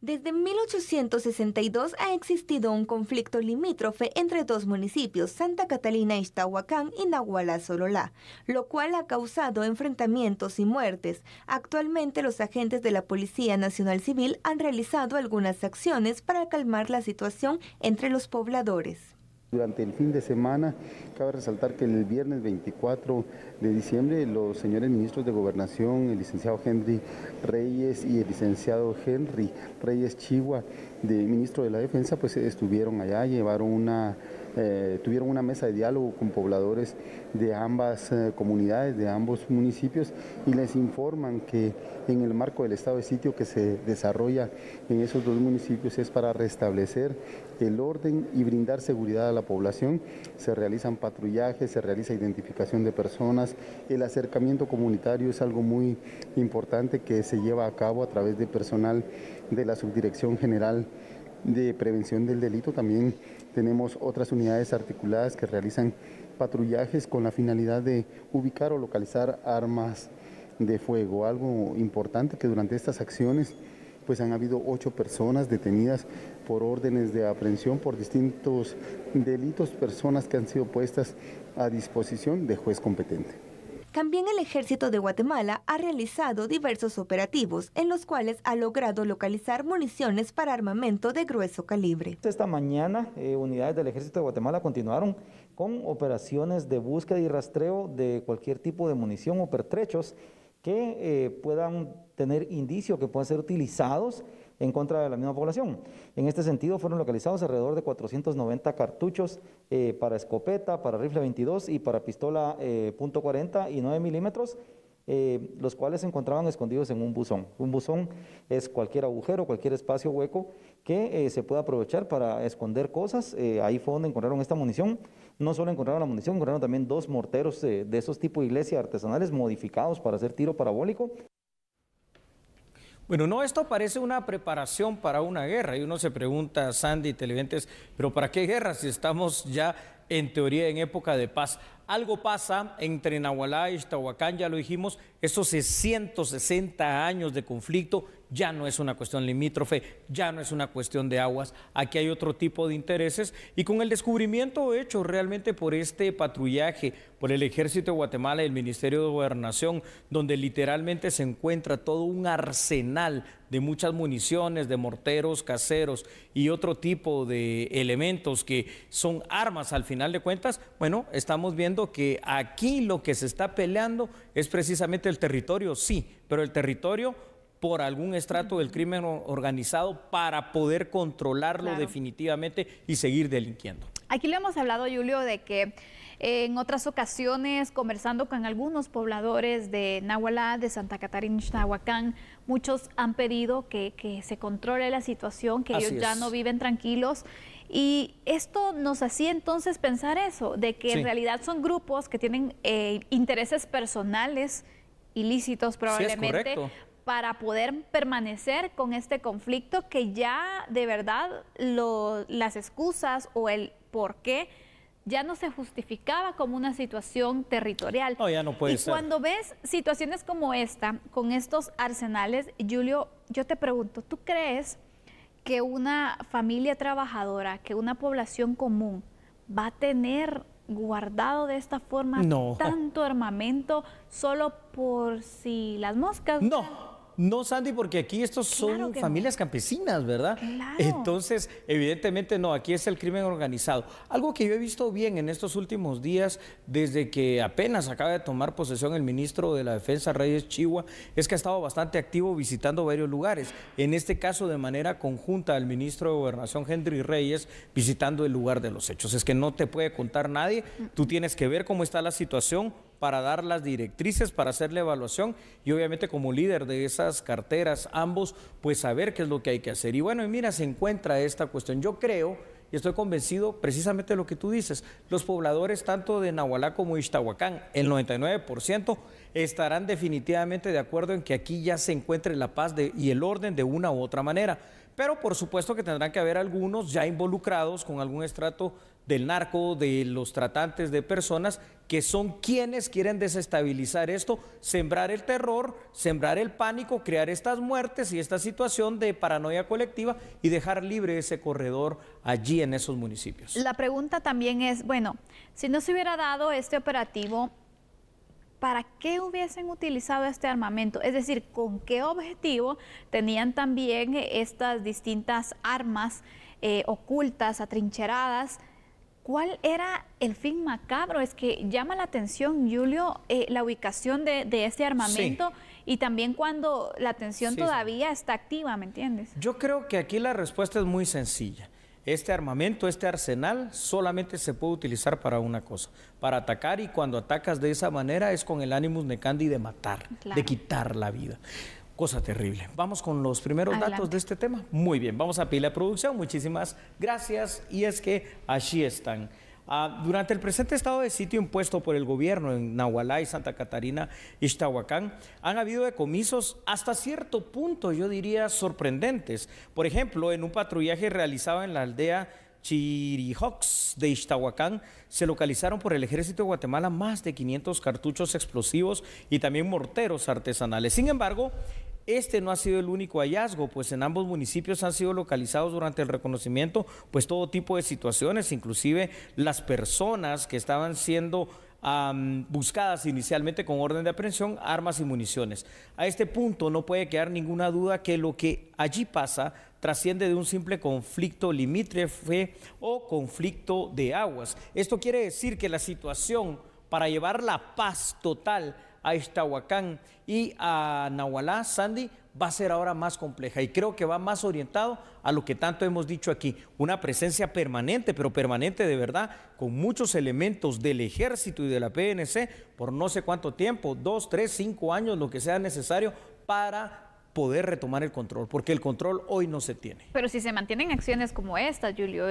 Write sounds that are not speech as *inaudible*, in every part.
Desde 1862 ha existido un conflicto limítrofe entre dos municipios, Santa Catalina Ixtahuacán y Nahuala Sololá, lo cual ha causado enfrentamientos y muertes. Actualmente los agentes de la Policía Nacional Civil han realizado algunas acciones para calmar la situación entre los pobladores. Durante el fin de semana, cabe resaltar que el viernes 24 de diciembre, los señores ministros de Gobernación, el licenciado Henry Reyes y el licenciado Henry Reyes Chihuahua, de ministro de la Defensa, pues estuvieron allá, llevaron una eh, tuvieron una mesa de diálogo con pobladores de ambas eh, comunidades, de ambos municipios, y les informan que en el marco del estado de sitio que se desarrolla en esos dos municipios es para restablecer el orden y brindar seguridad a la población. Se realizan patrullajes, se realiza identificación de personas, el acercamiento comunitario es algo muy importante que se lleva a cabo a través de personal de la Subdirección General de Prevención del Delito, también tenemos otras unidades articuladas que realizan patrullajes con la finalidad de ubicar o localizar armas de fuego. Algo importante que durante estas acciones pues han habido ocho personas detenidas por órdenes de aprehensión por distintos delitos, personas que han sido puestas a disposición de juez competente. También el Ejército de Guatemala ha realizado diversos operativos en los cuales ha logrado localizar municiones para armamento de grueso calibre. Esta mañana, eh, unidades del Ejército de Guatemala continuaron con operaciones de búsqueda y rastreo de cualquier tipo de munición o pertrechos que eh, puedan tener indicio que puedan ser utilizados en contra de la misma población. En este sentido, fueron localizados alrededor de 490 cartuchos eh, para escopeta, para rifle 22 y para pistola .40 eh, y 9 milímetros, eh, los cuales se encontraban escondidos en un buzón. Un buzón es cualquier agujero, cualquier espacio hueco que se pueda aprovechar para esconder cosas. ahí fue donde encontraron esta munición. No solo encontraron la munición, encontraron también dos morteros de esos tipos de iglesia artesanales modificados para hacer tiro parabólico bueno, no, esto parece una preparación para una guerra y uno se pregunta, Sandy, televidentes, pero ¿para qué guerra si estamos ya en teoría en época de paz? Algo pasa entre Nahualá y Ixtahuacán, ya lo dijimos, esos 160 años de conflicto ya no es una cuestión limítrofe, ya no es una cuestión de aguas, aquí hay otro tipo de intereses y con el descubrimiento hecho realmente por este patrullaje, por el Ejército de Guatemala y el Ministerio de Gobernación, donde literalmente se encuentra todo un arsenal de muchas municiones, de morteros caseros y otro tipo de elementos que son armas al final de cuentas, bueno, estamos viendo que aquí lo que se está peleando es precisamente el territorio, sí, pero el territorio por algún estrato del crimen organizado para poder controlarlo definitivamente y seguir delinquiendo. Aquí le hemos hablado, Julio, de que eh, en otras ocasiones, conversando con algunos pobladores de Nahualá, de Santa Catarina, Chinahuacán, muchos han pedido que, se controle la situación, que ellos ya no viven tranquilos. Y esto nos hacía entonces pensar eso, de que en realidad son grupos que tienen eh, intereses personales ilícitos probablemente sí, para poder permanecer con este conflicto que ya de verdad lo, las excusas o el por qué ya no se justificaba como una situación territorial. No, ya no puede y cuando ves situaciones como esta, con estos arsenales, Julio, yo te pregunto, ¿tú crees que una familia trabajadora, que una población común va a tener guardado de esta forma tanto armamento solo por si las moscas. No, no, Sandy, porque aquí estos son familias campesinas, ¿verdad? Entonces, evidentemente no, aquí es el crimen organizado. Algo que yo he visto bien en estos últimos días, desde que apenas acaba de tomar posesión el ministro de la Defensa, Reyes Chihuahua, es que ha estado bastante activo visitando varios lugares. En este caso, de manera conjunta, el ministro de Gobernación, Henry Reyes, visitando el lugar de los hechos. Es que no te puede contar nadie, tú tienes que ver cómo está la situación, para dar las directrices, para hacer la evaluación y obviamente como líder de esas carteras, ambos, pues saber qué es lo que hay que hacer. Y bueno, y mira, se encuentra esta cuestión. Yo creo y estoy convencido precisamente de lo que tú dices. Los pobladores tanto de Nahualá como de Ixtahuacán, el 99%, estarán definitivamente de acuerdo en que aquí ya se encuentre la paz de, y el orden de una u otra manera. Pero por supuesto que tendrán que haber algunos ya involucrados con algún estrato del narco, de los tratantes de personas, que son quienes quieren desestabilizar esto, sembrar el terror, sembrar el pánico, crear estas muertes y esta situación de paranoia colectiva y dejar libre ese corredor allí en esos municipios. La pregunta también es, bueno, si no se hubiera dado este operativo, ¿para qué hubiesen utilizado este armamento? Es decir, ¿con qué objetivo tenían también estas distintas armas eh, ocultas, atrincheradas? ¿Cuál era el fin macabro? Es que llama la atención, Julio, eh, la ubicación de, este armamento y también cuando la atención todavía está activa, ¿me entiendes? Yo creo que aquí la respuesta es muy sencilla. Este armamento, este arsenal, solamente se puede utilizar para una cosa, para atacar y cuando atacas de esa manera es con el ánimo necandi de matar, de quitar la vida. Cosa terrible. Vamos con los primeros datos de este tema. Muy bien, vamos a Pila Producción. Muchísimas gracias. Y es que allí están. Ah, durante el presente estado de sitio impuesto por el gobierno en Nahualá y Santa Catarina, Ixtahuacán, han habido decomisos hasta cierto punto, yo diría, sorprendentes. Por ejemplo, en un patrullaje realizado en la aldea Chirijox de Ixtahuacán se localizaron por el ejército de Guatemala más de 500 cartuchos explosivos y también morteros artesanales. Sin embargo, este no ha sido el único hallazgo, pues en ambos municipios han sido localizados durante el reconocimiento pues todo tipo de situaciones, inclusive las personas que estaban siendo buscadas inicialmente con orden de aprehensión, armas y municiones. A este punto no puede quedar ninguna duda que lo que allí pasa trasciende de un simple conflicto limítrofe o conflicto de aguas. Esto quiere decir que la situación para llevar la paz total a Ixtahuacán y a Nahualá, Sandy, va a ser ahora más compleja y creo que va más orientado a lo que tanto hemos dicho aquí, una presencia permanente, pero permanente de verdad, con muchos elementos del ejército y de la PNC por no sé cuánto tiempo, dos, tres, cinco años, lo que sea necesario para poder retomar el control, porque el control hoy no se tiene. Pero si se mantienen acciones como esta, Julio,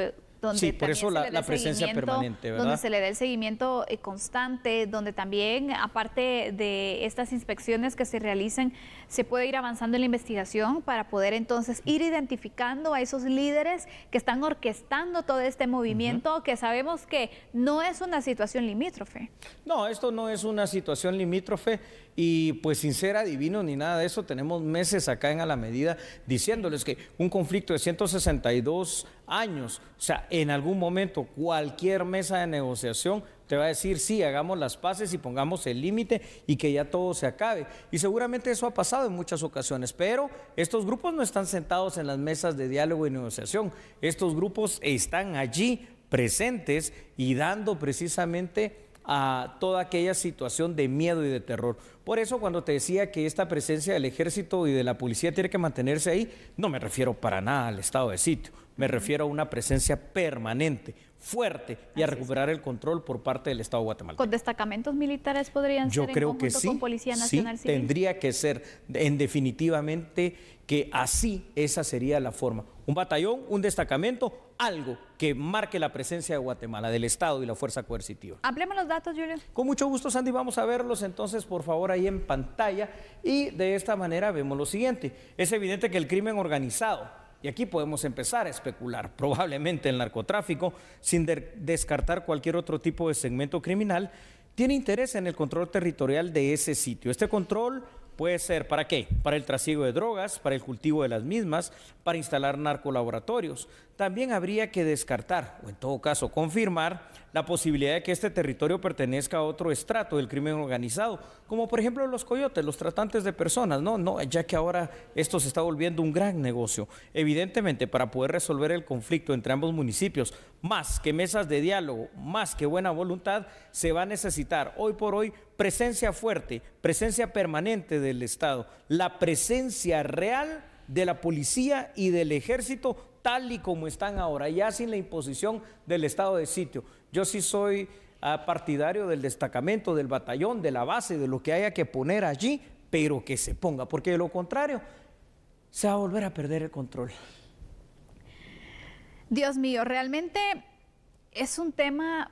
sí, por eso la, presencia permanente, Donde se le dé el seguimiento eh, constante, donde también, aparte de estas inspecciones que se realicen, se puede ir avanzando en la investigación para poder entonces ir identificando a esos líderes que están orquestando todo este movimiento, que sabemos que no es una situación limítrofe. No, esto no es una situación limítrofe y pues sin ser adivino ni nada de eso, tenemos meses acá en A la Medida diciéndoles que un conflicto de 162 años, o sea, en algún momento cualquier mesa de negociación te va a decir, sí, hagamos las paces y pongamos el límite y que ya todo se acabe. Y seguramente eso ha pasado en muchas ocasiones, pero estos grupos no están sentados en las mesas de diálogo y negociación. Estos grupos están allí presentes y dando precisamente a toda aquella situación de miedo y de terror. Por eso cuando te decía que esta presencia del ejército y de la policía tiene que mantenerse ahí, no me refiero para nada al estado de sitio, me refiero a una presencia permanente, fuerte y a recuperar el control por parte del Estado guatemalteco. ¿Con destacamentos militares podrían Yo ser creo en que sí, con Policía Nacional sí, Tendría que ser, en definitivamente, que así esa sería la forma. Un batallón, un destacamento, algo que marque la presencia de Guatemala, del Estado y la fuerza coercitiva. Hablemos los datos, Julio. Con mucho gusto, Sandy, vamos a verlos entonces, por favor ahí en pantalla y de esta manera vemos lo siguiente. Es evidente que el crimen organizado, y aquí podemos empezar a especular, *laughs* probablemente el narcotráfico, sin descartar cualquier otro tipo de segmento criminal, tiene interés en el control territorial de ese sitio. Este control puede ser para qué? Para el trasiego de drogas, para el cultivo de las mismas, para instalar narcolaboratorios. También habría que descartar, o en todo caso confirmar, la posibilidad de que este territorio pertenezca a otro estrato del crimen organizado, como por ejemplo los coyotes, los tratantes de personas, no, no, ya que ahora esto se está volviendo un gran negocio. Evidentemente, para poder resolver el conflicto entre ambos municipios, más que mesas de diálogo, más que buena voluntad, se va a necesitar hoy por hoy presencia fuerte, presencia permanente del Estado, la presencia real de la policía y del ejército tal y como están ahora, ya sin la imposición del estado de sitio. Yo sí soy ah, partidario del destacamento, del batallón, de la base, de lo que haya que poner allí, pero que se ponga, porque de lo contrario se va a volver a perder el control. Dios mío, realmente es un tema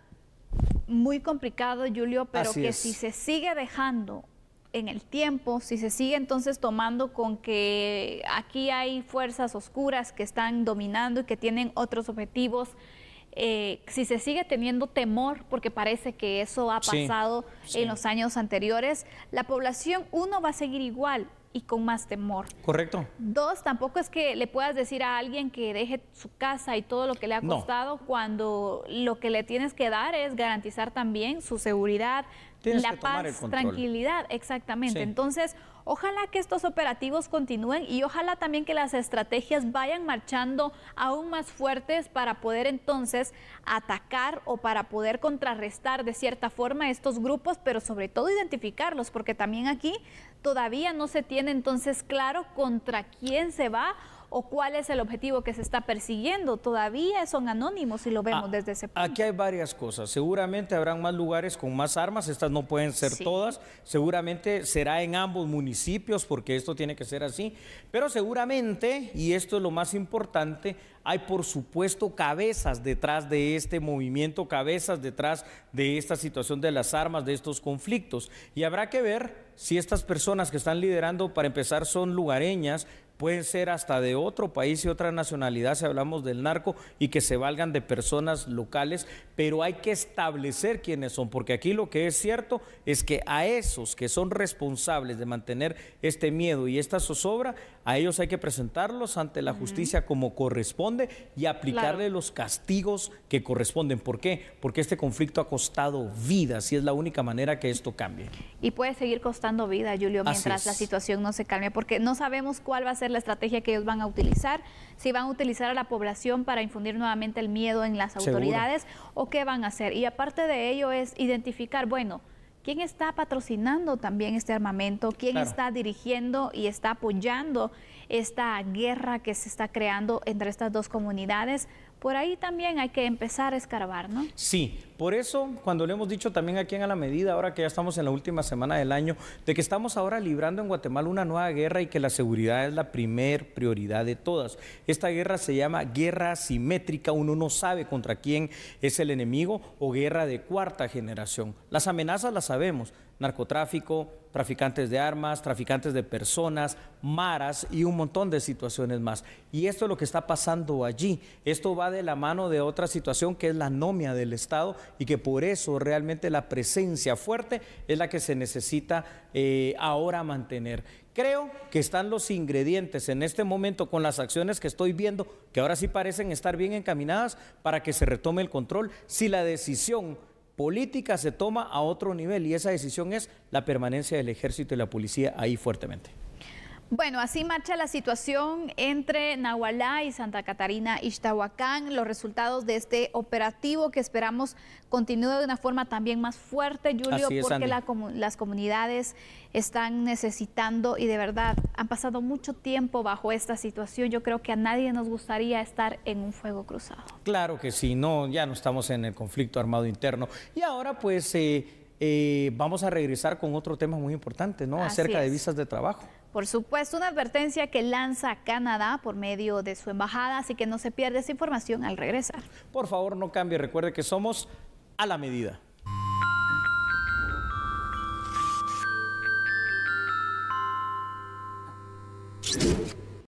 muy complicado, Julio, pero que si se sigue dejando en el tiempo, si se sigue entonces tomando con que aquí hay fuerzas oscuras que están dominando y que tienen otros objetivos, eh, si se sigue teniendo temor, porque parece que eso ha pasado en los años anteriores, la población, uno, va a seguir igual, y con más temor. Correcto. Dos, tampoco es que le puedas decir a alguien que deje su casa y todo lo que le ha costado cuando lo que le tienes que dar es garantizar también su seguridad, la paz, tranquilidad, exactamente. Entonces, ojalá que estos operativos continúen y ojalá también que las estrategias vayan marchando aún más fuertes para poder entonces atacar o para poder contrarrestar de cierta forma estos grupos, pero sobre todo identificarlos, porque también aquí Todavía no se tiene entonces claro contra quién se va o cuál es el objetivo que se está persiguiendo. Todavía son anónimos si lo ah, vemos desde ese punto. Aquí hay varias cosas. Seguramente habrán más lugares con más armas, estas no pueden ser todas. Seguramente será en ambos municipios porque esto tiene que ser así. Pero seguramente, y esto es lo más importante, hay por supuesto cabezas detrás de este movimiento, cabezas detrás de esta situación de las armas, de estos conflictos. Y habrá que ver si estas personas que están liderando para empezar son lugareñas, pueden ser hasta de otro país y otra nacionalidad si hablamos del narco y que se valgan de personas locales, pero hay que establecer quiénes son, porque aquí lo que es cierto es que a esos que son responsables de mantener este miedo y esta zozobra, a ellos hay que presentarlos ante la justicia como corresponde y aplicarle los castigos que corresponden. ¿Por qué? Porque este conflicto ha costado vidas y es la única manera que esto cambie. Y puede seguir costando vida, Julio, mientras la situación no se calme, porque no sabemos cuál va a ser la estrategia que ellos van a utilizar, si van a utilizar a la población para infundir nuevamente el miedo en las autoridades o qué van a hacer. Y aparte de ello es identificar, bueno, quién está patrocinando también este armamento, quién está dirigiendo y está apoyando esta guerra que se está creando entre estas dos comunidades por ahí también hay que empezar a escarbar, ¿no? Sí, por eso cuando le hemos dicho también aquí en A la Medida, ahora que ya estamos en la última semana del año, de que estamos ahora librando en Guatemala una nueva guerra y que la seguridad es la primer prioridad de todas. Esta guerra se llama guerra simétrica, uno no sabe contra quién es el enemigo o guerra de cuarta generación. Las amenazas las sabemos, narcotráfico, traficantes de armas, traficantes de personas, maras y un montón de situaciones más. Y esto es lo que está pasando allí. Esto va de la mano de otra situación que es la nomia del Estado y que por eso realmente la presencia fuerte es la que se necesita eh, ahora mantener. Creo que están los ingredientes en este momento con las acciones que estoy viendo, que ahora sí parecen estar bien encaminadas para que se retome el control si la decisión política se toma a otro nivel y esa decisión es la permanencia del ejército y la policía ahí fuertemente. Bueno, así marcha la situación entre Nahualá y Santa Catarina Ixtahuacán. Los resultados de este operativo que esperamos continúe de una forma también más fuerte, Julio, porque las comunidades están necesitando y de verdad han pasado mucho tiempo bajo esta situación. Yo creo que a nadie nos gustaría estar en un fuego cruzado. Claro que sí, no, ya no estamos en el conflicto armado interno. Y ahora pues eh, eh, vamos a regresar con otro tema muy importante, ¿no? Acerca de visas de trabajo. Por supuesto, una advertencia que lanza Canadá por medio de su embajada, así que no se pierda esa información al regresar. Por favor, no cambie, recuerde que somos a la medida.